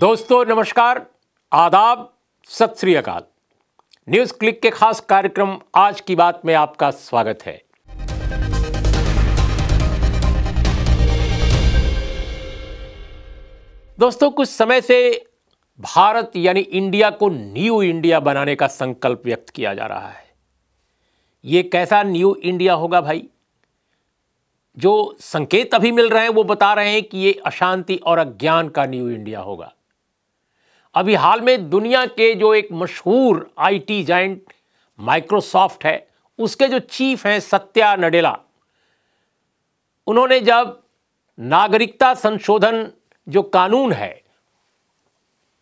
दोस्तों नमस्कार आदाब सत श्री अकाल न्यूज़ क्लिक के खास कार्यक्रम आज की बात में आपका स्वागत है दोस्तों कुछ समय से भारत यानी इंडिया को न्यू इंडिया बनाने का संकल्प व्यक्त किया जा रहा है ये कैसा न्यू इंडिया होगा भाई जो संकेत अभी मिल रहे हैं वो बता रहे हैं कि ये अशांति और अज्ञान का न्यू इंडिया होगा अभी हाल में दुनिया के जो एक मशहूर आईटी जाइंट माइक्रोसॉफ्ट है उसके जो चीफ हैं सत्या नडेला उन्होंने जब नागरिकता संशोधन जो कानून है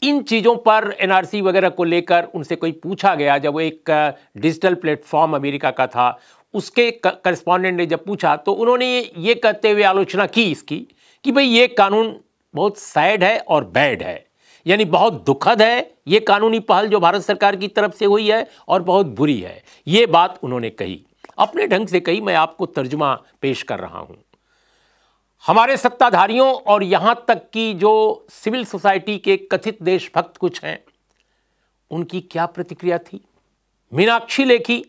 इन चीज़ों पर एनआरसी वगैरह को लेकर उनसे कोई पूछा गया जब वो एक डिजिटल प्लेटफॉर्म अमेरिका का था उसके करस्पॉन्डेंट ने जब पूछा तो उन्होंने ये कहते हुए आलोचना की इसकी कि भाई ये कानून बहुत सैड है और बैड है यानी बहुत दुखद है ये कानूनी पहल जो भारत सरकार की तरफ से हुई है और बहुत बुरी है ये बात उन्होंने कही अपने ढंग से कही मैं आपको तर्जुमा पेश कर रहा हूं हमारे सत्ताधारियों और यहां तक कि जो सिविल सोसाइटी के कथित देशभक्त कुछ हैं उनकी क्या प्रतिक्रिया थी मीनाक्षी लेखी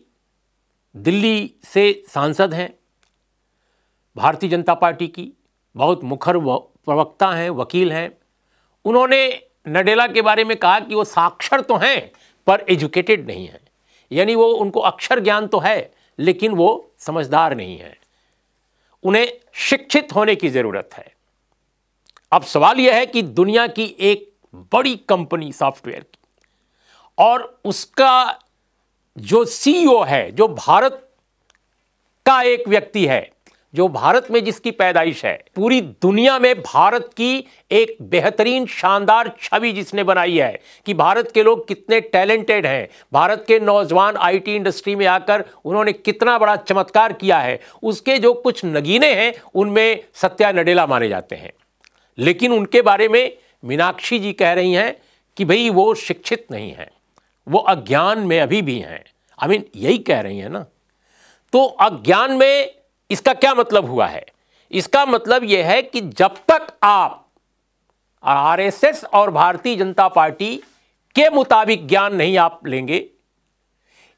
दिल्ली से सांसद हैं भारतीय जनता पार्टी की बहुत मुखर प्रवक्ता हैं वकील हैं उन्होंने नडेला के बारे में कहा कि वो साक्षर तो हैं पर एजुकेटेड नहीं है यानी वो उनको अक्षर ज्ञान तो है लेकिन वो समझदार नहीं है उन्हें शिक्षित होने की ज़रूरत है अब सवाल यह है कि दुनिया की एक बड़ी कंपनी सॉफ्टवेयर की और उसका जो सीईओ है जो भारत का एक व्यक्ति है जो भारत में जिसकी पैदाइश है पूरी दुनिया में भारत की एक बेहतरीन शानदार छवि जिसने बनाई है कि भारत के लोग कितने टैलेंटेड हैं भारत के नौजवान आईटी इंडस्ट्री में आकर उन्होंने कितना बड़ा चमत्कार किया है उसके जो कुछ नगीने हैं उनमें सत्या नडेला माने जाते हैं लेकिन उनके बारे में मीनाक्षी जी कह रही हैं कि भाई वो शिक्षित नहीं हैं वो अज्ञान में अभी भी हैं आई मीन यही कह रही हैं ना तो अज्ञान में इसका क्या मतलब हुआ है इसका मतलब यह है कि जब तक आप आरएसएस और भारतीय जनता पार्टी के मुताबिक ज्ञान नहीं आप लेंगे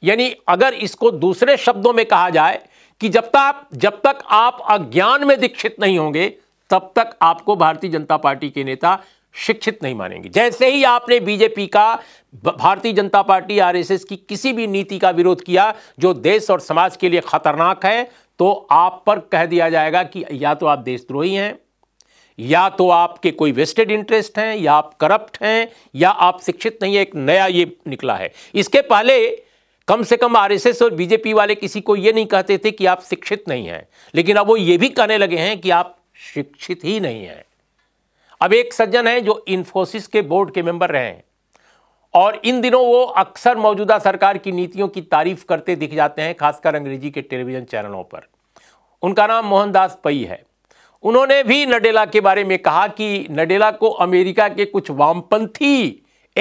यानी अगर इसको दूसरे शब्दों में कहा जाए कि जब तक जब तक आप अज्ञान में दीक्षित नहीं होंगे तब तक आपको भारतीय जनता पार्टी के नेता शिक्षित नहीं मानेंगे जैसे ही आपने बीजेपी का भारतीय जनता पार्टी आरएसएस की किसी भी नीति का विरोध किया जो देश और समाज के लिए खतरनाक है तो आप पर कह दिया जाएगा कि या तो आप देशद्रोही हैं या तो आपके कोई वेस्टेड इंटरेस्ट हैं या आप करप्ट हैं या आप शिक्षित नहीं है एक नया ये निकला है इसके पहले कम से कम आरएसएस और बीजेपी वाले किसी को ये नहीं कहते थे कि आप शिक्षित नहीं हैं लेकिन अब वो ये भी कहने लगे हैं कि आप शिक्षित ही नहीं हैं अब एक सज्जन हैं जो इन्फोसिस के बोर्ड के मेंबर रहे हैं और इन दिनों वो अक्सर मौजूदा सरकार की नीतियों की तारीफ करते दिख जाते हैं खासकर अंग्रेजी के टेलीविजन चैनलों पर उनका नाम मोहनदास पई है उन्होंने भी नडेला के बारे में कहा कि नडेला को अमेरिका के कुछ वामपंथी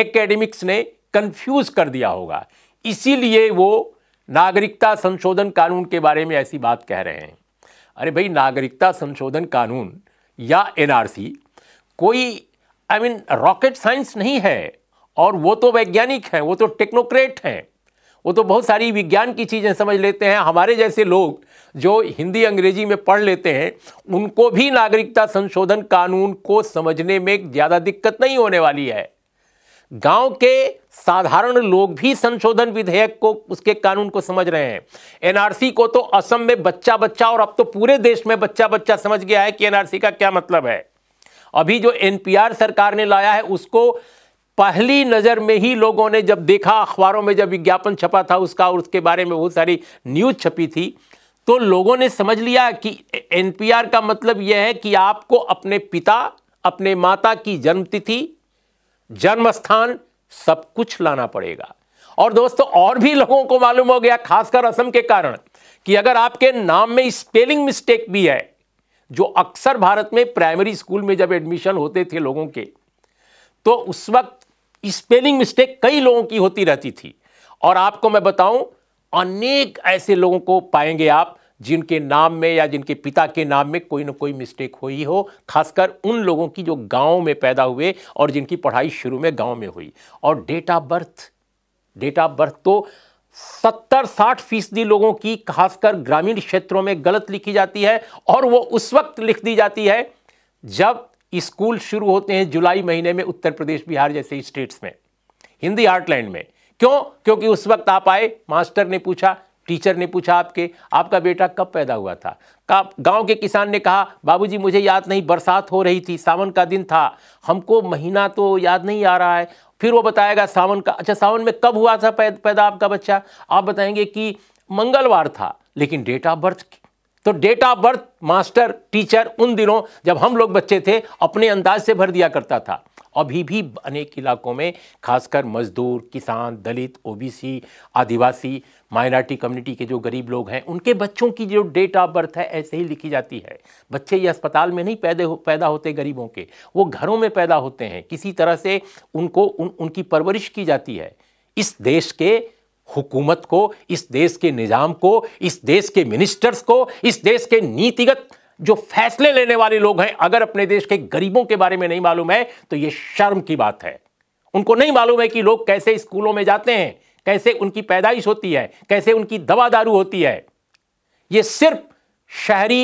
एकेडमिक्स ने कंफ्यूज कर दिया होगा इसीलिए वो नागरिकता संशोधन कानून के बारे में ऐसी बात कह रहे हैं अरे भाई नागरिकता संशोधन कानून या एनआरसी कोई आई मीन रॉकेट साइंस नहीं है और वो तो वैज्ञानिक हैं वो तो टेक्नोक्रेट हैं वो तो बहुत सारी विज्ञान की चीज़ें समझ लेते हैं हमारे जैसे लोग जो हिंदी अंग्रेजी में पढ़ लेते हैं उनको भी नागरिकता संशोधन कानून को समझने में ज़्यादा दिक्कत नहीं होने वाली है गांव के साधारण लोग भी संशोधन विधेयक को उसके कानून को समझ रहे हैं एनआरसी को तो असम में बच्चा बच्चा और अब तो पूरे देश में बच्चा बच्चा समझ गया है कि एनआरसी का क्या मतलब है अभी जो एनपीआर सरकार ने लाया है उसको पहली नज़र में ही लोगों ने जब देखा अखबारों में जब विज्ञापन छपा था उसका और उसके बारे में बहुत सारी न्यूज़ छपी थी तो लोगों ने समझ लिया कि एनपीआर का मतलब यह है कि आपको अपने पिता अपने माता की जन्मतिथि जन्म स्थान सब कुछ लाना पड़ेगा और दोस्तों और भी लोगों को मालूम हो गया खासकर असम के कारण कि अगर आपके नाम में स्पेलिंग मिस्टेक भी है जो अक्सर भारत में प्राइमरी स्कूल में जब एडमिशन होते थे लोगों के तो उस वक्त स्पेलिंग मिस्टेक कई लोगों की होती रहती थी और आपको मैं बताऊं अनेक ऐसे लोगों को पाएंगे आप जिनके नाम में या जिनके पिता के नाम में कोई ना कोई मिस्टेक हुई हो खासकर उन लोगों की जो गांव में पैदा हुए और जिनकी पढ़ाई शुरू में गांव में हुई और date of birth date of birth तो सत्तर साठ फीसदी लोगों की खासकर ग्रामीण क्षेत्रों में गलत लिखी जाती है और वो उस वक्त लिख दी जाती है जब स्कूल शुरू होते हैं जुलाई महीने में उत्तर प्रदेश बिहार जैसे स्टेट्स में हिंदी आर्टलैंड में क्यों क्योंकि उस वक्त आप आए मास्टर ने पूछा टीचर ने पूछा आपके आपका बेटा कब पैदा हुआ था कब गांव के किसान ने कहा बाबूजी मुझे याद नहीं बरसात हो रही थी सावन का दिन था हमको महीना तो याद नहीं आ रहा है फिर वो बताएगा सावन का अच्छा सावन में कब हुआ था पैदा आपका बच्चा आप बताएंगे कि मंगलवार था लेकिन डेट ऑफ बर्थ तो date of birth master teacher उन दिनों जब हम लोग बच्चे थे अपने अंदाज से भर दिया करता था अभी भी अनेक इलाकों में खासकर मजदूर किसान दलित ओबीसी आदिवासी माइनॉरिटी कम्युनिटी के जो गरीब लोग हैं उनके बच्चों की जो डेट ऑफ बर्थ है ऐसे ही लिखी जाती है बच्चे ये अस्पताल में नहीं पैदे हो, पैदा होते गरीबों के वो घरों में पैदा होते हैं किसी तरह से उनको उन, उनकी परवरिश की जाती है इस देश के हुकूमत को इस देश के निज़ाम को इस देश के मिनिस्टर्स को इस देश के नीतिगत जो फैसले लेने वाले लोग हैं अगर अपने देश के गरीबों के बारे में नहीं मालूम है तो ये शर्म की बात है उनको नहीं मालूम है कि लोग कैसे स्कूलों में जाते हैं कैसे उनकी पैदाइश होती है कैसे उनकी दवा दारू होती है ये सिर्फ शहरी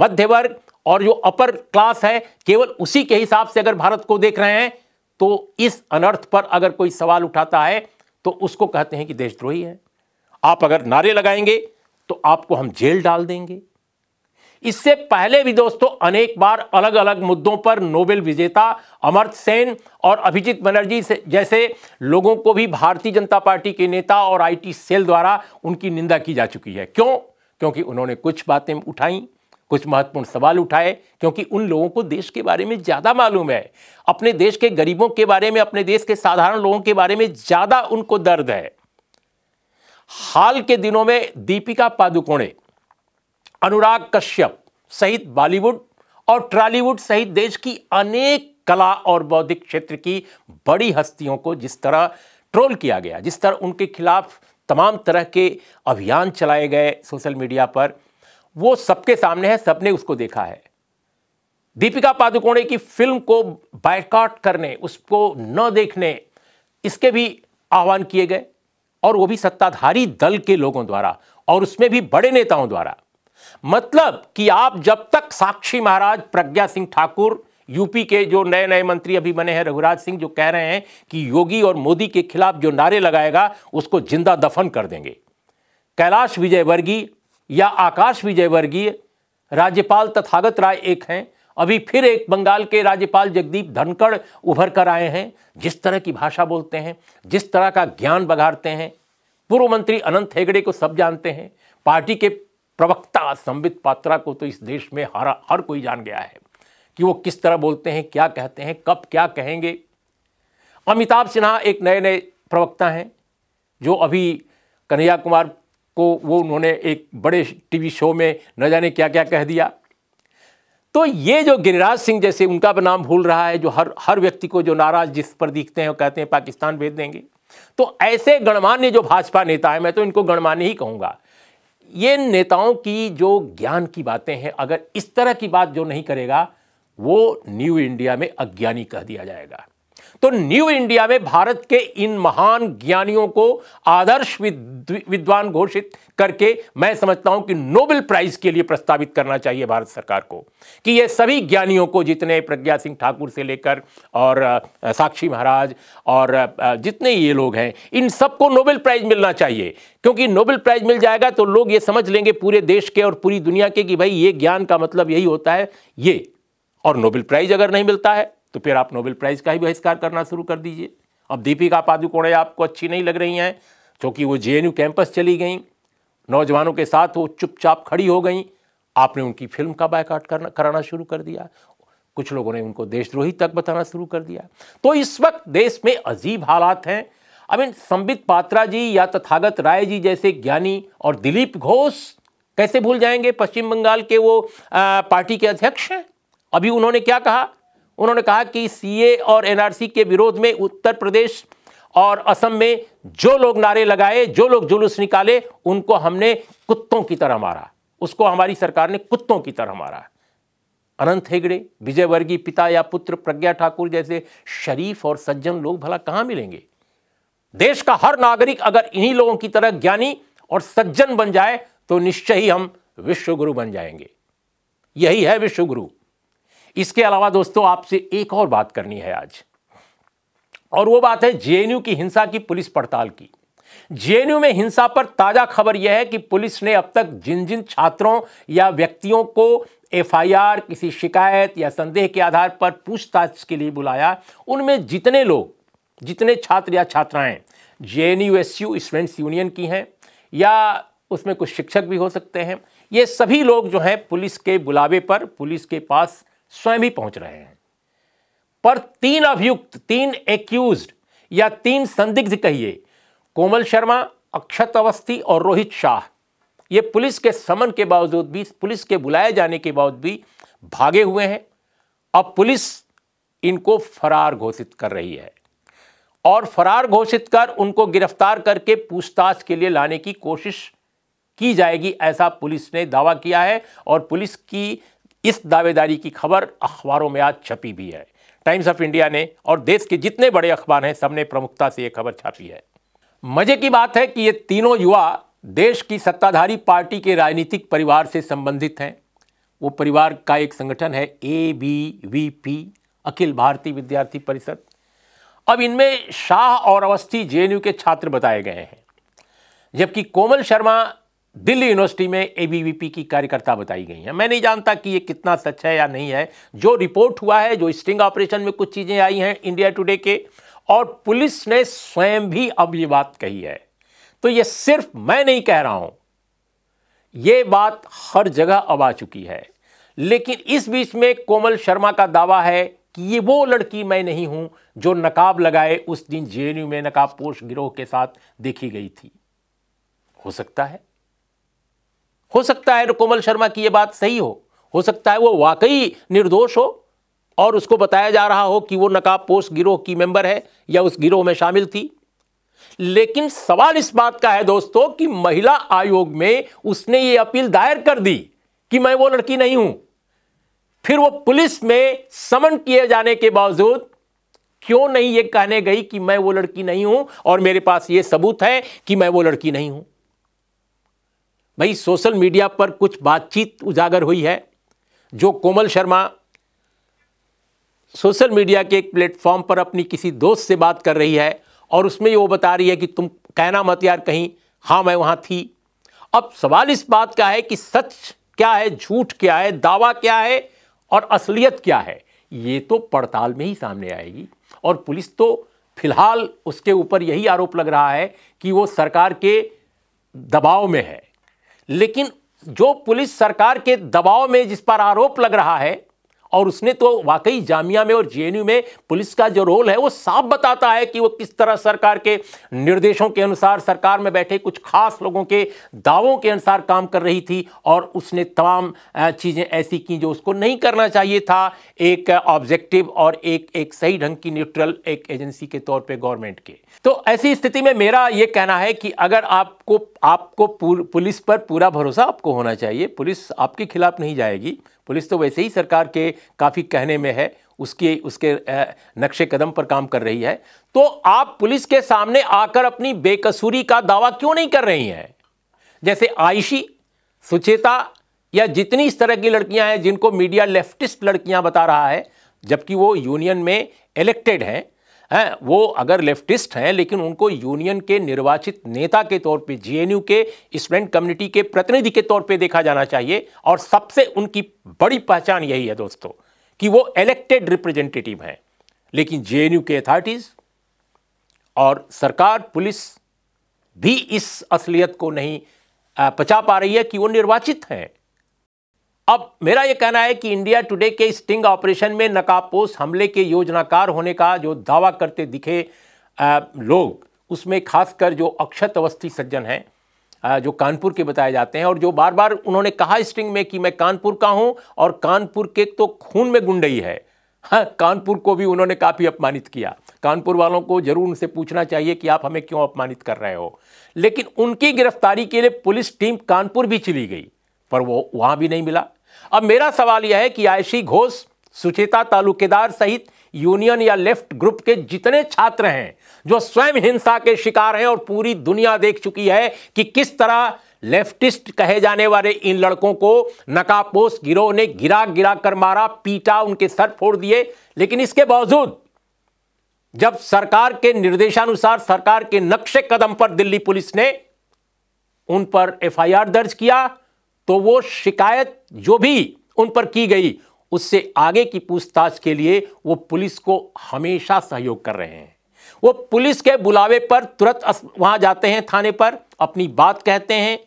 मध्य वर्ग और जो अपर क्लास है केवल उसी के हिसाब से अगर भारत को देख रहे हैं तो इस अनर्थ पर अगर कोई सवाल उठाता है तो उसको कहते हैं कि देशद्रोही है आप अगर नारे लगाएंगे तो आपको हम जेल डाल देंगे इससे पहले भी दोस्तों अनेक बार अलग अलग मुद्दों पर नोबेल विजेता अमर्त सेन और अभिजीत बनर्जी से जैसे लोगों को भी भारतीय जनता पार्टी के नेता और आईटी सेल द्वारा उनकी निंदा की जा चुकी है क्यों क्योंकि उन्होंने कुछ बातें उठाई कुछ महत्वपूर्ण सवाल उठाए क्योंकि उन लोगों को देश के बारे में ज़्यादा मालूम है अपने देश के गरीबों के बारे में अपने देश के साधारण लोगों के बारे में ज़्यादा उनको दर्द है हाल के दिनों में दीपिका पादुकोणे अनुराग कश्यप सहित बॉलीवुड और ट्रॉलीवुड सहित देश की अनेक कला और बौद्धिक क्षेत्र की बड़ी हस्तियों को जिस तरह ट्रोल किया गया जिस तरह उनके खिलाफ तमाम तरह के अभियान चलाए गए सोशल मीडिया पर वो सबके सामने है सबने उसको देखा है दीपिका पादुकोणे की फिल्म को बायकॉट करने उसको न देखने इसके भी आह्वान किए गए और वो भी सत्ताधारी दल के लोगों द्वारा और उसमें भी बड़े नेताओं द्वारा मतलब कि आप जब तक साक्षी महाराज प्रज्ञा सिंह ठाकुर यूपी के जो नए नए मंत्री अभी बने हैं रघुराज सिंह जो कह रहे हैं कि योगी और मोदी के खिलाफ जो नारे लगाएगा उसको जिंदा दफन कर देंगे कैलाश विजयवर्गीय या आकाश विजयवर्गीय राज्यपाल तथागत राय एक हैं अभी फिर एक बंगाल के राज्यपाल जगदीप धनखड़ उभर कर आए हैं जिस तरह की भाषा बोलते हैं जिस तरह का ज्ञान बघाड़ते हैं पूर्व मंत्री अनंत हेगड़े को सब जानते हैं पार्टी के प्रवक्ता संबित पात्रा को तो इस देश में हर हर कोई जान गया है कि वो किस तरह बोलते हैं क्या कहते हैं कब क्या कहेंगे अमिताभ सिन्हा एक नए नए प्रवक्ता हैं जो अभी कन्हैया कुमार को वो उन्होंने एक बड़े टीवी शो में न जाने क्या क्या कह दिया तो ये जो गिरिराज सिंह जैसे उनका भी नाम भूल रहा है जो हर हर व्यक्ति को जो नाराज जिस पर दिखते हैं वो कहते हैं पाकिस्तान भेज देंगे तो ऐसे गणमान्य जो भाजपा नेता है मैं तो इनको गणमान्य ही कहूँगा ये नेताओं की जो ज्ञान की बातें हैं अगर इस तरह की बात जो नहीं करेगा वो न्यू इंडिया में अज्ञानी कह दिया जाएगा तो न्यू इंडिया में भारत के इन महान ज्ञानियों को आदर्श विद्वान घोषित करके मैं समझता हूं कि नोबेल प्राइज के लिए प्रस्तावित करना चाहिए भारत सरकार को कि ये सभी ज्ञानियों को जितने प्रज्ञा सिंह ठाकुर से लेकर और साक्षी महाराज और जितने ये लोग हैं इन सबको नोबेल प्राइज मिलना चाहिए क्योंकि नोबेल प्राइज मिल जाएगा तो लोग ये समझ लेंगे पूरे देश के और पूरी दुनिया के कि भाई ये ज्ञान का मतलब यही होता है ये और नोबेल प्राइज अगर नहीं मिलता है तो फिर आप नोबेल प्राइज़ का ही बहिष्कार करना शुरू कर दीजिए अब दीपिका पादुकोणे आपको अच्छी नहीं लग रही हैं क्योंकि वो जे कैंपस चली गई नौजवानों के साथ वो चुपचाप खड़ी हो गई आपने उनकी फिल्म का बायकाट करना कराना शुरू कर दिया कुछ लोगों ने उनको देशद्रोही तक बताना शुरू कर दिया तो इस वक्त देश में अजीब हालात हैं आई मीन संबित पात्रा जी या तथागत राय जी जैसे ज्ञानी और दिलीप घोष कैसे भूल जाएंगे पश्चिम बंगाल के वो आ, पार्टी के अध्यक्ष हैं अभी उन्होंने क्या कहा उन्होंने कहा कि सीए और एनआरसी के विरोध में उत्तर प्रदेश और असम में जो लोग नारे लगाए जो लोग जुलूस निकाले उनको हमने कुत्तों की तरह मारा उसको हमारी सरकार ने कुत्तों की तरह मारा अनंत हेगड़े विजयवर्गीय पिता या पुत्र प्रज्ञा ठाकुर जैसे शरीफ और सज्जन लोग भला कहां मिलेंगे देश का हर नागरिक अगर इन्हीं लोगों की तरह ज्ञानी और सज्जन बन जाए तो निश्चय ही हम विश्वगुरु बन जाएंगे यही है विश्वगुरु इसके अलावा दोस्तों आपसे एक और बात करनी है आज और वो बात है जेएनयू की हिंसा की पुलिस पड़ताल की जेएनयू में हिंसा पर ताजा खबर यह है कि पुलिस ने अब तक जिन जिन छात्रों या व्यक्तियों को एफआईआर किसी शिकायत या संदेह के आधार पर पूछताछ के लिए बुलाया उनमें जितने लोग जितने छात्र या छात्राएं J N U S U students union की हैं या उसमें कुछ शिक्षक भी हो सकते हैं ये सभी लोग जो हैं पुलिस के बुलावे पर पुलिस के पास स्वयं ही पहुंच रहे हैं पर तीन अभियुक्त तीन एक्यूज या तीन संदिग्ध कहिए कोमल शर्मा अक्षत अवस्थी और रोहित शाह ये पुलिस के समन के बावजूद भी पुलिस के बुलाए जाने के बावजूद भी भागे हुए हैं अब पुलिस इनको फरार घोषित कर रही है और फरार घोषित कर उनको गिरफ्तार करके पूछताछ के लिए लाने की कोशिश की जाएगी ऐसा पुलिस ने दावा किया है और पुलिस की इस दावेदारी की खबर अखबारों में आज छपी भी है टाइम्स ऑफ इंडिया ने और देश के जितने बड़े अखबार हैं सबने प्रमुखता से यह खबर छापी है मजे की बात है कि ये तीनों युवा देश की सत्ताधारी पार्टी के राजनीतिक परिवार से संबंधित हैं वो परिवार का एक संगठन है A B V P Akhil Bharatiya Vidyarthi परिषद अब इनमें शाह और अवस्थी जेएनयू के छात्र बताए गए हैं जबकि कोमल शर्मा दिल्ली यूनिवर्सिटी में एबीवीपी की कार्यकर्ता बताई गई हैं मैं नहीं जानता कि ये कितना सच है या नहीं है जो रिपोर्ट हुआ है जो स्टिंग ऑपरेशन में कुछ चीज़ें आई हैं इंडिया टुडे के और पुलिस ने स्वयं भी अब ये बात कही है तो ये सिर्फ मैं नहीं कह रहा हूं ये बात हर जगह अब आ चुकी है लेकिन इस बीच में कोमल शर्मा का दावा है कि ये वो लड़की मैं नहीं हूं जो नकाब लगाए उस दिन जेएनयू में पोष गिरोह के साथ देखी गई थी हो सकता है हो सकता है कोमल शर्मा की यह बात सही हो हो सकता है वो वाकई निर्दोष हो और उसको बताया जा रहा हो कि वो नकाबपोश गिरोह की मेंबर है या उस गिरोह में शामिल थी लेकिन सवाल इस बात का है दोस्तों कि महिला आयोग में उसने ये अपील दायर कर दी कि मैं वो लड़की नहीं हूं फिर वो पुलिस में समन किए जाने के बावजूद क्यों नहीं ये कहने गई कि मैं वो लड़की नहीं हूं और मेरे पास ये सबूत है कि मैं वो लड़की नहीं हूं भाई सोशल मीडिया पर कुछ बातचीत उजागर हुई है जो कोमल शर्मा सोशल मीडिया के एक प्लेटफॉर्म पर अपनी किसी दोस्त से बात कर रही है और उसमें वो बता रही है कि तुम कहना मत यार कहीं हाँ मैं वहाँ थी अब सवाल इस बात का है कि सच क्या है झूठ क्या है दावा क्या है और असलियत क्या है ये तो पड़ताल में ही सामने आएगी और पुलिस तो फिलहाल उसके ऊपर यही आरोप लग रहा है कि वो सरकार के दबाव में है लेकिन जो पुलिस सरकार के दबाव में जिस पर आरोप लग रहा है और उसने तो वाकई जामिया में और जे में पुलिस का जो रोल है वो साफ बताता है कि वो किस तरह सरकार के निर्देशों के अनुसार सरकार में बैठे कुछ खास लोगों के दावों के अनुसार काम कर रही थी और उसने तमाम चीज़ें ऐसी की जो उसको नहीं करना चाहिए था एक ऑब्जेक्टिव और एक एक सही ढंग की न्यूट्रल एक एजेंसी के तौर पर गवर्नमेंट के तो ऐसी स्थिति में मेरा ये कहना है कि अगर आपको आपको पुलिस पर पूरा भरोसा आपको होना चाहिए पुलिस आपके खिलाफ नहीं जाएगी पुलिस तो वैसे ही सरकार के काफ़ी कहने में है उसकी उसके नक्शे कदम पर काम कर रही है तो आप पुलिस के सामने आकर अपनी बेकसूरी का दावा क्यों नहीं कर रही हैं जैसे आयशी सुचेता या जितनी इस तरह की लड़कियां हैं जिनको मीडिया लेफ्टिस्ट लड़कियां बता रहा है जबकि वो यूनियन में इलेक्टेड हैं हैं वो अगर लेफ्टिस्ट हैं लेकिन उनको यूनियन के निर्वाचित नेता के तौर पे जेएनयू के स्टूडेंट कम्युनिटी के प्रतिनिधि के तौर पे देखा जाना चाहिए और सबसे उनकी बड़ी पहचान यही है दोस्तों कि वो इलेक्टेड रिप्रेजेंटेटिव हैं लेकिन जेएनयू के अथॉरिटीज़ और सरकार पुलिस भी इस असलियत को नहीं पचा पा रही है कि वो निर्वाचित हैं अब मेरा यह कहना है कि इंडिया टुडे के स्टिंग ऑपरेशन में नकाबपोश हमले के योजनाकार होने का जो दावा करते दिखे आ, लोग उसमें खासकर जो अक्षत अवस्थी सज्जन हैं जो कानपुर के बताए जाते हैं और जो बार बार उन्होंने कहा स्ट्रिंग में कि मैं कानपुर का हूं और कानपुर के तो खून में गुंडई है हाँ कानपुर को भी उन्होंने काफ़ी अपमानित किया कानपुर वालों को ज़रूर उनसे पूछना चाहिए कि आप हमें क्यों अपमानित कर रहे हो लेकिन उनकी गिरफ्तारी के लिए पुलिस टीम कानपुर भी चली गई पर वो वहाँ भी नहीं मिला अब मेरा सवाल यह है कि आयशी घोष सुचेता तालुकेदार सहित यूनियन या लेफ्ट ग्रुप के जितने छात्र हैं जो स्वयं हिंसा के शिकार हैं और पूरी दुनिया देख चुकी है कि किस तरह लेफ्टिस्ट कहे जाने वाले इन लड़कों को नकापोस गिरोह ने गिरा गिरा कर मारा पीटा उनके सर फोड़ दिए लेकिन इसके बावजूद जब सरकार के निर्देशानुसार सरकार के नक्शे कदम पर दिल्ली पुलिस ने उन पर एफआईआर दर्ज किया तो वो शिकायत जो भी उन पर की गई उससे आगे की पूछताछ के लिए वो पुलिस को हमेशा सहयोग कर रहे हैं वो पुलिस के बुलावे पर तुरंत वहां जाते हैं थाने पर अपनी बात कहते हैं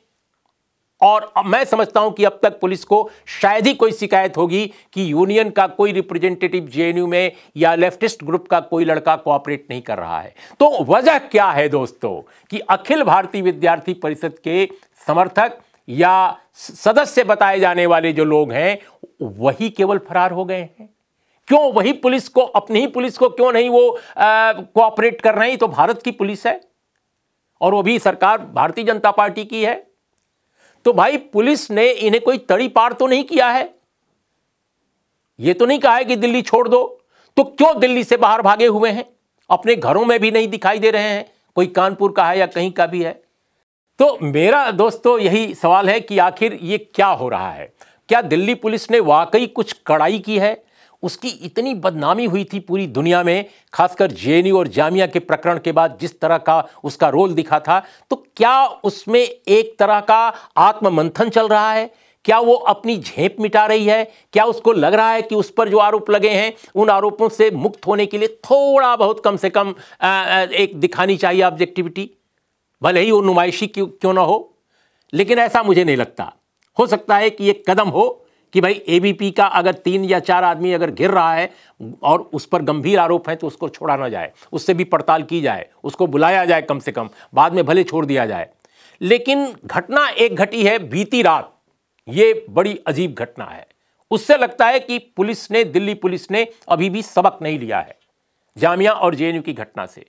और मैं समझता हूं कि अब तक पुलिस को शायद ही कोई शिकायत होगी कि यूनियन का कोई रिप्रेजेंटेटिव जेएनयू में या लेफ्टिस्ट ग्रुप का कोई लड़का कोऑपरेट नहीं कर रहा है तो वजह क्या है दोस्तों कि अखिल भारतीय विद्यार्थी परिषद के समर्थक या सदस्य बताए जाने वाले जो लोग हैं वही केवल फरार हो गए हैं क्यों वही पुलिस को अपनी ही पुलिस को क्यों नहीं वो कोऑपरेट कर हैं तो भारत की पुलिस है और वो भी सरकार भारतीय जनता पार्टी की है तो भाई पुलिस ने इन्हें कोई तड़ी पार तो नहीं किया है ये तो नहीं कहा है कि दिल्ली छोड़ दो तो क्यों दिल्ली से बाहर भागे हुए हैं अपने घरों में भी नहीं दिखाई दे रहे हैं कोई कानपुर का है या कहीं का भी है तो मेरा दोस्तों यही सवाल है कि आखिर ये क्या हो रहा है क्या दिल्ली पुलिस ने वाकई कुछ कड़ाई की है उसकी इतनी बदनामी हुई थी पूरी दुनिया में खासकर जे और जामिया के प्रकरण के बाद जिस तरह का उसका रोल दिखा था तो क्या उसमें एक तरह का आत्ममंथन चल रहा है क्या वो अपनी झेप मिटा रही है क्या उसको लग रहा है कि उस पर जो आरोप लगे हैं उन आरोपों से मुक्त होने के लिए थोड़ा बहुत कम से कम एक दिखानी चाहिए ऑब्जेक्टिविटी भले ही वो नुमाइशी क्यों क्यों ना हो लेकिन ऐसा मुझे नहीं लगता हो सकता है कि ये कदम हो कि भाई एबीपी का अगर तीन या चार आदमी अगर घिर रहा है और उस पर गंभीर आरोप है तो उसको छोड़ा ना जाए उससे भी पड़ताल की जाए उसको बुलाया जाए कम से कम बाद में भले छोड़ दिया जाए लेकिन घटना एक घटी है बीती रात ये बड़ी अजीब घटना है उससे लगता है कि पुलिस ने दिल्ली पुलिस ने अभी भी सबक नहीं लिया है जामिया और जेएनयू की घटना से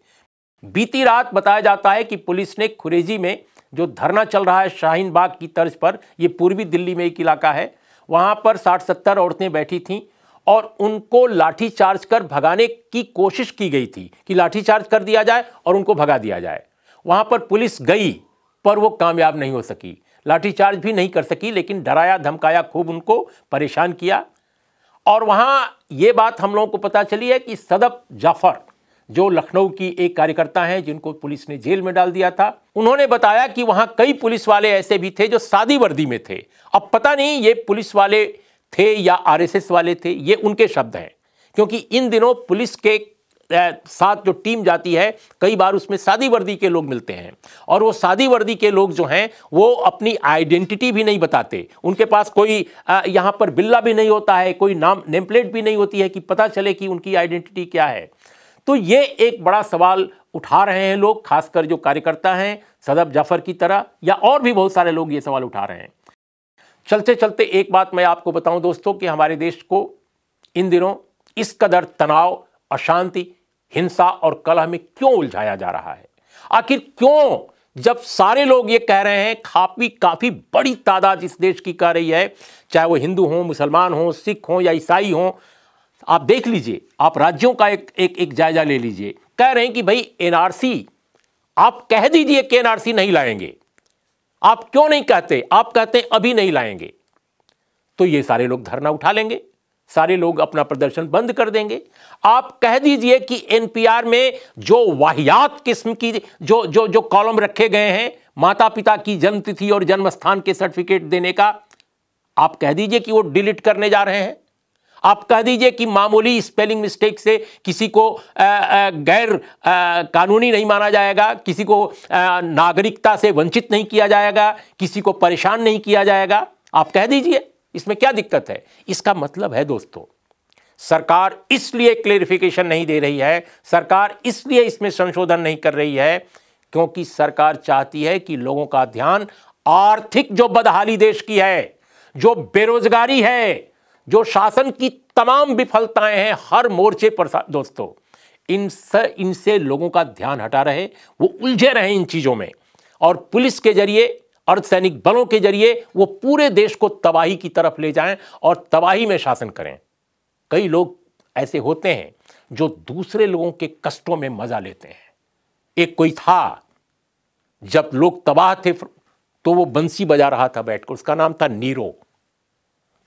बीती रात बताया जाता है कि पुलिस ने खुरेजी में जो धरना चल रहा है शाहीन बाग की तर्ज पर ये पूर्वी दिल्ली में एक इलाका है वहाँ पर साठ सत्तर औरतें बैठी थीं और उनको लाठी चार्ज कर भगाने की कोशिश की गई थी कि लाठी चार्ज कर दिया जाए और उनको भगा दिया जाए वहाँ पर पुलिस गई पर वो कामयाब नहीं हो सकी लाठी चार्ज भी नहीं कर सकी लेकिन डराया धमकाया खूब उनको परेशान किया और वहाँ ये बात हम लोगों को पता चली है कि सदब जाफ़र जो लखनऊ की एक कार्यकर्ता हैं जिनको पुलिस ने जेल में डाल दिया था उन्होंने बताया कि वहाँ कई पुलिस वाले ऐसे भी थे जो सादी वर्दी में थे अब पता नहीं ये पुलिस वाले थे या आरएसएस वाले थे ये उनके शब्द हैं क्योंकि इन दिनों पुलिस के साथ जो टीम जाती है कई बार उसमें सादी वर्दी के लोग मिलते हैं और वो सादी वर्दी के लोग जो हैं वो अपनी आइडेंटिटी भी नहीं बताते उनके पास कोई यहाँ पर बिल्ला भी नहीं होता है कोई नाम नेमप्लेट भी नहीं होती है कि पता चले कि उनकी आइडेंटिटी क्या है तो ये एक बड़ा सवाल उठा रहे हैं लोग खासकर जो कार्यकर्ता हैं सदब जाफर की तरह या और भी बहुत सारे लोग ये सवाल उठा रहे हैं चलते चलते एक बात मैं आपको बताऊं दोस्तों कि हमारे देश को इन दिनों इस कदर तनाव अशांति हिंसा और कलह में क्यों उलझाया जा रहा है आखिर क्यों जब सारे लोग ये कह रहे हैं काफी काफी बड़ी तादाद इस देश की कह रही है चाहे वो हिंदू हों मुसलमान हों सिख हों या ईसाई हों आप देख लीजिए आप राज्यों का एक एक, एक जायजा ले लीजिए कह रहे हैं कि भाई एनआरसी आप कह दीजिए कि एनआरसी नहीं लाएंगे आप क्यों नहीं कहते आप कहते हैं अभी नहीं लाएंगे तो ये सारे लोग धरना उठा लेंगे सारे लोग अपना प्रदर्शन बंद कर देंगे आप कह दीजिए कि एनपीआर में जो वाहियात किस्म की जो जो जो कॉलम रखे गए हैं माता पिता की जन्मतिथि और जन्म स्थान के सर्टिफिकेट देने का आप कह दीजिए कि वो डिलीट करने जा रहे हैं आप कह दीजिए कि मामूली स्पेलिंग मिस्टेक से किसी को गैर कानूनी नहीं माना जाएगा किसी को नागरिकता से वंचित नहीं किया जाएगा किसी को परेशान नहीं किया जाएगा आप कह दीजिए इसमें क्या दिक्कत है इसका मतलब है दोस्तों सरकार इसलिए क्लेरिफिकेशन नहीं दे रही है सरकार इसलिए इसमें संशोधन नहीं कर रही है क्योंकि सरकार चाहती है कि लोगों का ध्यान आर्थिक जो बदहाली देश की है जो बेरोजगारी है जो शासन की तमाम विफलताएं हैं हर मोर्चे पर दोस्तों इनसे इनसे लोगों का ध्यान हटा रहे वो उलझे रहे इन चीज़ों में और पुलिस के जरिए अर्धसैनिक बलों के जरिए वो पूरे देश को तबाही की तरफ ले जाएं और तबाही में शासन करें कई लोग ऐसे होते हैं जो दूसरे लोगों के कष्टों में मजा लेते हैं एक कोई था जब लोग तबाह थे तो वो बंसी बजा रहा था बैठकर उसका नाम था नीरो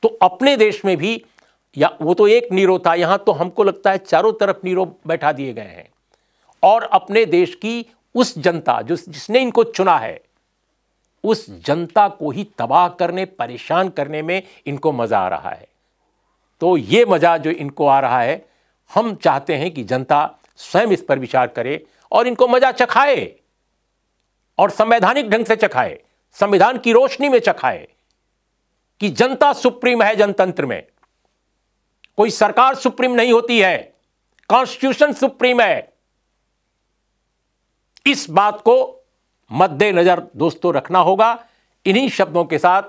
तो अपने देश में भी या वो तो एक नीरो था यहां तो हमको लगता है चारों तरफ नीरो बैठा दिए गए हैं और अपने देश की उस जनता जो जिसने इनको चुना है उस जनता को ही तबाह करने परेशान करने में इनको मज़ा आ रहा है तो ये मज़ा जो इनको आ रहा है हम चाहते हैं कि जनता स्वयं इस पर विचार करे और इनको मज़ा चखाए और संवैधानिक ढंग से चखाए संविधान की रोशनी में चखाए कि जनता सुप्रीम है जनतंत्र में कोई सरकार सुप्रीम नहीं होती है कॉन्स्टिट्यूशन सुप्रीम है इस बात को मद्देनजर दोस्तों रखना होगा इन्हीं शब्दों के साथ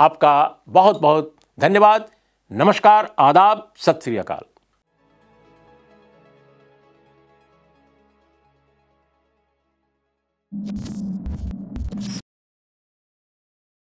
आपका बहुत बहुत धन्यवाद नमस्कार आदाब सत श्री अकाल you